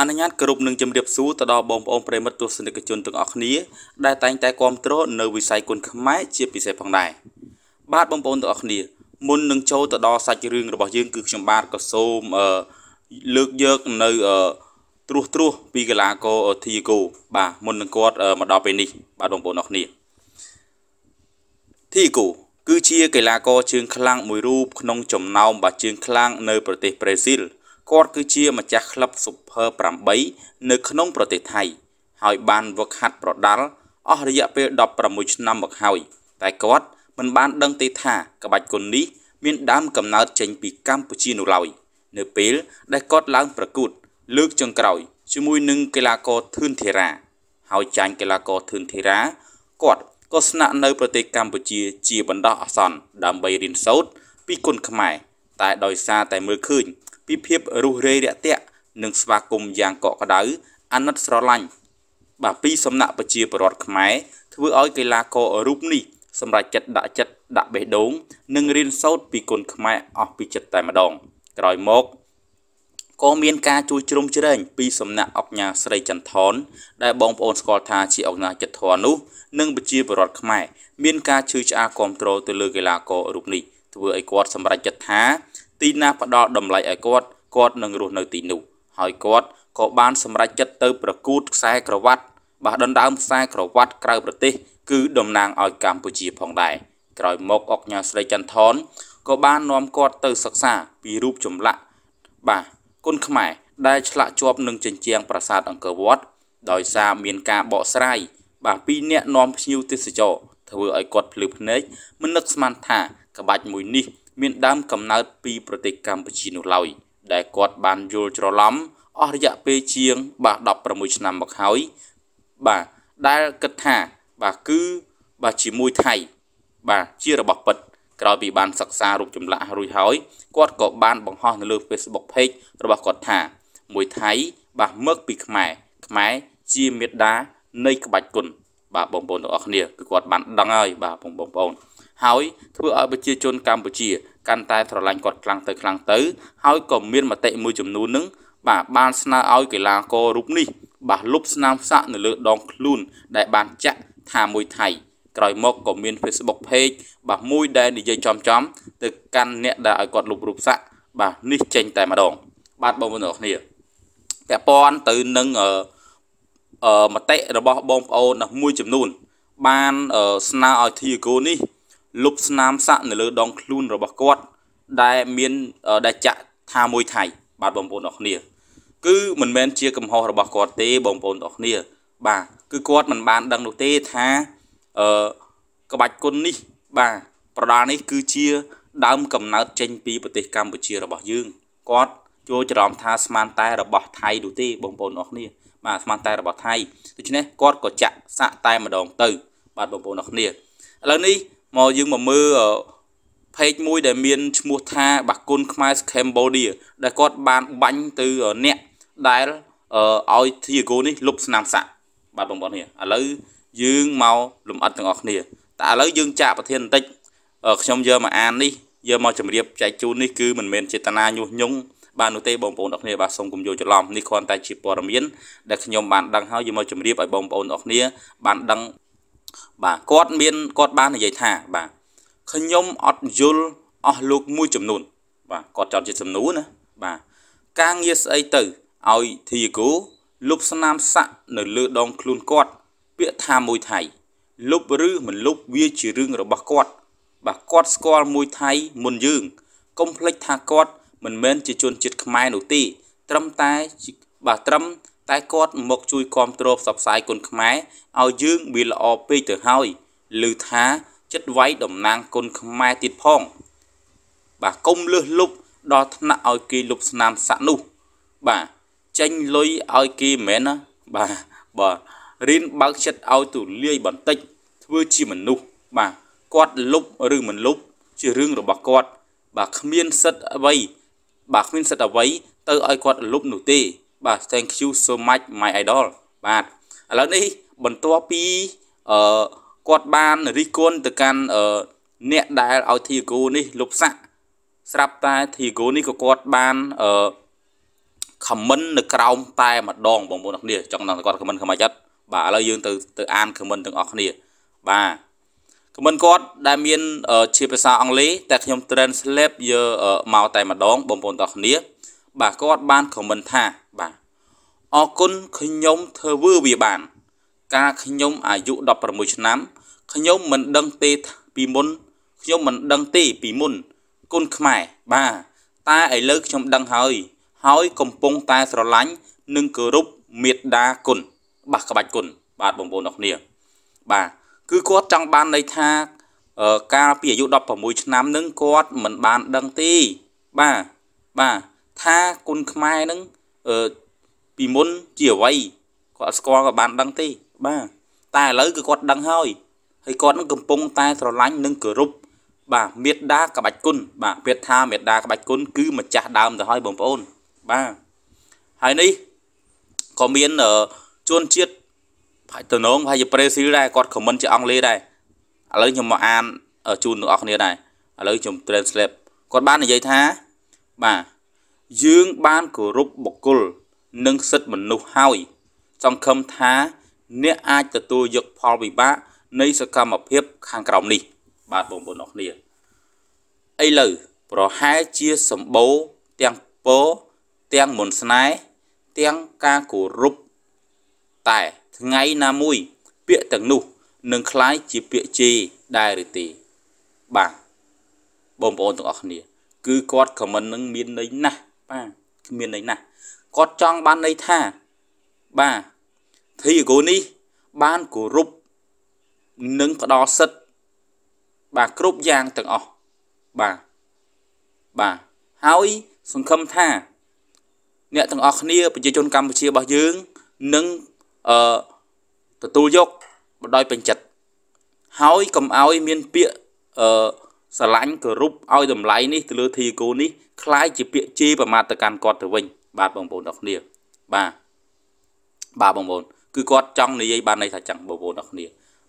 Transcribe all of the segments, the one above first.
អនុញ្ញាតគ្រប់នឹងជម្រាបសួរទៅដល់បងប្អូនប្រិមិត្តទស្សនិកជនទាំងអស់គ្នា ដែលតែងតែគ្រប់គ្រងនៅវិស័យគុនខ្មែរជាពិសេសផងដែរបាទបងប្អូនទាំងអស់គ្នាមុននឹងចូលទៅដល់សាច់រឿងរបស់យើងគឺខ្ញុំបាទក៏សូមអឺលើកយកនៅអឺត្រួសត្រាសពីកីឡាករ Thiago បាទមុននឹងគាត់មកដល់ពេលនេះ បាទបងប្អូនអរគ្នា Thiago គឺជា កីឡាករជើងខ្លាំងមួយរូបក្នុងចំណោមបាទជើងខ្លាំងនៅ ប្រទេសប្រេស៊ីលគាត់គឺជាម្ចាស់ក្លឹប Super 8នៅក្នុងប្រទេសថៃហើយបានវឹកហាត់ប្រដាល់អស់រយៈពេល16ឆ្នាំមកហើយតែគាត់មិនបានដឹងទេថាក្បាច់គុននេះមានដើមកំណើតចេញពីកម្ពុជានោះឡើយនៅពេលដែលគាត់ឡើងប្រកួត លើកចុងក្រោយជាមួយនឹងកីឡាករធឿនធីរ៉ាហើយចាញ់កីឡាករធឿនធីរ៉ាគាត់ក៏ស្នាក់នៅប្រទេសកម្ពុជាជាបណ្ដោះអាសន្នដើម្បីរៀនសូត្រពីគុណខ្មែរតែដោយសារតែមើលឃើញពីភាពរុះរាយរាក់ទាក់និងស្វាគមន៍យ៉ាងកក់ក្ដៅអាណិតស្រឡាញ់បាទពីសំណាក់ប្រជាពលរដ្ឋខ្មែរធ្វើឲ្យកីឡាកររូបនេះសម្រាប់ចិត្តដាក់ចិត្តដាក់បេះដូងនិងរៀនសូត្រពីគុណខ្មែរអស់ពីចិត្តតែម្ដងក្រោយមកក៏មានការជួយជ្រោមជ្រែងពីសំណាក់អង្គការស្រីចន្ទថនដែលបងប្អូនស្គាល់ថាជាអង្គការចិត្តធននោះ និងប្រជាពលរដ្ឋខ្មែរមានការជឿឆ្អាគ្រប់គ្រងទៅលើកីឡាកររូបនេះធ្វើឲ្យគាត់សម្រេចចិត្តថាទីណាផ្ដល់តម្លៃឲ្យគាត់គាត់នឹងរស់នៅទីនោះហើយគាត់ក៏បានសម្រេចចិត្តទៅប្រកួតខ្សែក្រវ៉ាត់ បាទដណ្ដើមខ្សែ ក្រវ៉ាត់ក្រៅប្រទេសគឺតំណាងឲ្យកម្ពុជាផងដែរក្រោយមកអុកញ៉ាស្រីចន្ទថនក៏បាននាំគាត់ទៅសិក្សាពីរូបចម្លាក់បាទគុណខ្មែរដែលឆ្លាក់ជាប់នឹងជញ្ជាំងប្រាសាទអង្គរវត្តដោយសារមានការបកស្រាយបាទពីរអ្នកនាំភ្ញៀវទេសចរធ្វើឲ្យគាត់ភ្លឺភ្នែកមិននឹកស្មានថាក្បាច់មួយនេះមានដើមកំណើតពីប្រទេសកម្ពុជានោះឡើយដែល គាត់បានយល់ច្រឡំអស់រយៈពេលជាង បាទ16ឆ្នាំមកហើយបាទដែលគិតថាបាទគឺបាទជាមួយថៃ បាទជារបស់ពិតក្រោយពីបានសិក្សារូបចម្លាក់រួចហើយគាត់ក៏បានបង្ហោះនៅលើ Facebook Page របស់គាត់ថាមួយថៃបាទមកពីខ្មែរ ខ្មែរជាមេដានៃ ក្បាច់គុណបាទបងប្អូនទាំងអស់គ្នាគឺគាត់បានដឹងហើយ បាទបងប្អូនហើយធ្វើឲ្យប្រជាជនកម្ពុជាកាន់តែស្រឡាញ់គាត់ខ្លាំងទៅខ្លាំងទៅ ហើយក៏មានមតិមួយចំនួននឹងបាទបានស្នើឲ្យកីឡាកររូបនេះបាទលុបស្នាមសាក់នៅលើដងខ្លួនដែលបានចាក់ថាមួយថៃក្រោយមកក៏មាន Facebook page បាទមួយដែលនិយាយចំចំទៅកាន់អ្នកដែលឲ្យគាត់លុបរូបសាក់បាទនេះចេញតែម្ដងបាទបងប្អូនទាំងគ្នាពាក់ព័ន្ធទៅនឹងអឺមតិរបស់បងប្អូនមួយចំនួនបានស្នើឲ្យធីគូនេះលុបស្នាមសាក់នៅលើដងខ្លួនរបស់គាត់ដែលមានដែលចាក់ថាមួយថៃបាទបងប្អូនអរគ្នាគឺមិនមែនជាកំហុសរបស់គាត់ទេបងប្អូនអរគ្នា បាទគឺគាត់មិនបានដឹងនោះទេថាអឺក្បាច់គុណនេះបាទប្រដាល់នេះគឺជាដើមកំណើតចេញពីប្រទេសកម្ពុជា របស់យើងគាត់ចូលច្រំថាស្មានតែរបស់ថៃនោះទេ បងប្អូនអរគ្នា បាទស្មានតែរបស់ថៃដូច្នេះគាត់ក៏ចាក់សាក់តែម្ដង ទៅបាទបងប្អូនអរគ្នាឥឡូវនេះមកយើងមកមើល page មួយដែលមានឈ្មោះថាបាគុណខ្មែរ Cambodia ដែលគាត់បានបាញ់ទៅអ្នកដែលឲ្យ Thiago នេះលុបស្នាមសាក់បាទបងប្អូននេះឥឡូវយើងមកលំអិតទាំងអស់គ្នាតែឥឡូវយើងចាក់ប្រធានបន្តិចខ្ញុំយកមកអាននេះយកមកជម្រាបចែកជូននេះគឺមិនមែនចេតនាញុះញង់បាទនោះទេបងប្អូនអរគ្នាបាទសូមកុំយល់ច្រឡំនេះគ្រាន់តែជាព័ត៌មានដែលខ្ញុំបានដឹងហើយយកមកជម្រាបឲ្យបងប្អូនអរគ្នាបានដឹងបាទគាត់មានគាត់បាននិយាយថាបាទខ្ញុំអត់យល់អស់លោកមួយចំនួនបាទគាត់ចោទជាសំណួរណាបាទការងារស្អីទៅឲ្យធីគូលុបស្នាមស័កនៅលើដងខ្លួនគាត់ ពាក្យថាមួយថៃលុបឬមិនលុបវាជារឿងរបស់គាត់ បាទគាត់ស្គាល់មួយថៃ មុនយើងកុំភ្លេចថាគាត់មិនមែនជាជនជាតិខ្មែរនោះទេត្រឹមតែបាទត្រឹមតែគាត់មកជួយគ្រប់គ្រងផ្សព្វផ្សាយគុណខ្មែរឲ្យយើងវាល្អពេកទៅហើយឬថាចិត្តវាយតំណាងគុណខ្មែរទៀតផង បាទកុំលឹះលុបដល់ថ្នាក់ឲ្យគេលុបស្នាមស័កនោះ បាទចេញលុយឲ្យគេមែនណាបាទបាទរៀនបើកចិត្តឲ្យទូលាយបន្តិចធ្វើជាមនុស្សបាទគាត់លុបឬមិនលុបជារឿងរបស់គាត់ បាទគ្មានសិទ្ធអ្វី បាទគ្មានសិទ្ធអ្វីទៅឲ្យគាត់លុបនោះទេបាទ thank you so much my idol បាទឥឡូវនេះបន្ទាប់ពីអឺគាត់បានរិះគន់ទៅកាន់អឺអ្នកដែលឲ្យធីគូនេះលុបសាក់ស្រាប់តែធីគូនេះក៏គាត់បានអឺ comment នៅក្រោមតែម្ដង បងប្អូនអរគ្នាចង់ដឹងគាត់ comment ខ្មិចអត់បាទឥឡូវយើងទៅទៅអាន comment ទាំងអស់គ្នាបាទ comment គាត់ដែលមានជាភាសាអង់គ្លេសតែខ្ញុំ translate យកមកតែម្ដងបងប្អូនអរគ្នាបាទគាត់បានខមមិនថាបាទអរគុណខ្ញុំធ្វើវាបានការខ្ញុំអាយុ16ឆ្នាំ ខ្ញុំមិនដឹងទេពីមុនខ្ញុំមិនដឹងទេពីមុនគុណខ្មែរបាទតែឥឡូវខ្ញុំដឹងហើយ ហើយកំពុងតែស្រឡាញ់និងគោរពមេត្តាគុណបាទក្បាច់គុណបាទបងប្អូនអរគ្នាបាទគឺគាត់ចង់បានន័យថាកាលពីអាយុ16ឆ្នាំនឹងគាត់មិនបានដឹងទេបាទបាទថាគុណខ្មែរហ្នឹងអឺពីមុនជាអ្វីគាត់អត់ស្គាល់ក៏បានដឹងទេបាទតែឥឡូវគឺគាត់ដឹងហើយហើយគាត់នឹងកំពុងតែស្រឡាញ់និងគោរពបាទមេត្តាក្បាច់គុណបាទពាក្យថាមេត្តាក្បាច់គុណគឺម្ចាស់ដើមទៅហើយបងប្អូនបាទហើយនេះក៏មានជួនជាតិបាច់តំណងហើយជាប្រេស៊ីលដែរគាត់ខមមិនជាអង់គ្លេសដែរឥឡូវខ្ញុំមកអានជូនទាំងអស់គ្នាដែរឥឡូ w ខ្ញុំ translate គាត់បាននិយាយថាបាទយើងបានគោរពបុគ្គលនិង សិទ្ធិមនុស្សហើយសង្ឃឹមថា អ្នកអាចទទួលយកផលវិបាកនៃសកម្មភាពខាងក្រោមនេះ បាទបងប្អូនអរគ្នាឥឡូវប្រហែលជាសម្បូរទាំងពរទាំងមន្តស្នេហ៍ទាំងការគោរពតែថ្ងៃណាមួយ ពាក្យទាំងនោះនឹងคล้ายជាពាក្យជេរដែរឬទេបាទបងប្អូនទាំងអស់គ្នា គឺគាត់ខមមិននឹងមានន័យណាស់បាទគ្មានន័យណាស់គាត់ចង់បានន័យថាបាទធីគូនេះបានគោរពនិងផ្ដល់សិទ្ធិបាទគ្រប់យ៉ាងទាំងអស់បាទបាទហើយសង្ឃឹមថាអ្នកទាំងអស់គ្នាប្រជាជនកម្ពុជារបស់យើងនឹងអឺទទួលយកដោយពេញចិត្តហើយកុំឲ្យមានពាក្យអឺស្រឡាញ់គោរពឲ្យតម្លៃនេះទៅលើធីគូនេះคล้ายជាពាក្យជេរប្រមាថទៅកាន់គាត់ទៅវិញបាទបងប្អូនទាំងគ្នាបាទបាទបងប្អូនគឺគាត់ចង់និយាយបានន័យថាចឹងបងប្អូនទាំងគ្នា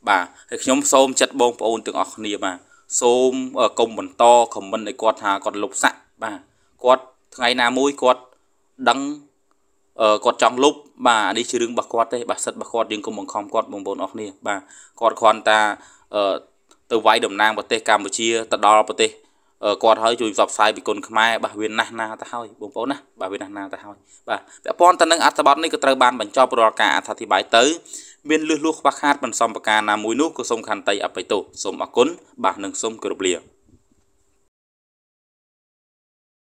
បាទហើយខ្ញុំសូមចិត្តបងប្អូនទាំងអស់គ្នាបាទសូមកុំបន្តខមមិនឲ្យគាត់ថាគាត់លុបសាក់បាទគាត់ថ្ងៃណាមួយគាត់ដឹងគាត់ចង់លុបបាទនេះជារឿងរបស់គាត់ទេបាទសិទ្ធិរបស់គាត់យើងកុំបង្ខំគាត់បងប្អូនអរគ្នាបាទគាត់គ្រាន់តែទៅវាយតំណាងប្រទេសកម្ពុជាទៅដល់ប្រទេសគាត់ហើយជួយផ្សព្វផ្សាយពីគុណខ្មែរបាទវាណាស់ណាទៅហើយបងប្អូនណាបាទវាណាស់ណាទៅហើយបាទពាក់ព័ន្ធទៅនឹងអត្ថបទនេះក៏ត្រូវបានបញ្ចប់រាល់ការអធិប្បាយទៅ មានលឺលួសខ្វះខាតបន្សំប្រការណាមួយនោះក៏សូមខន្តីអបិទោសូមអគុណបាទនិងសូមគោរពលា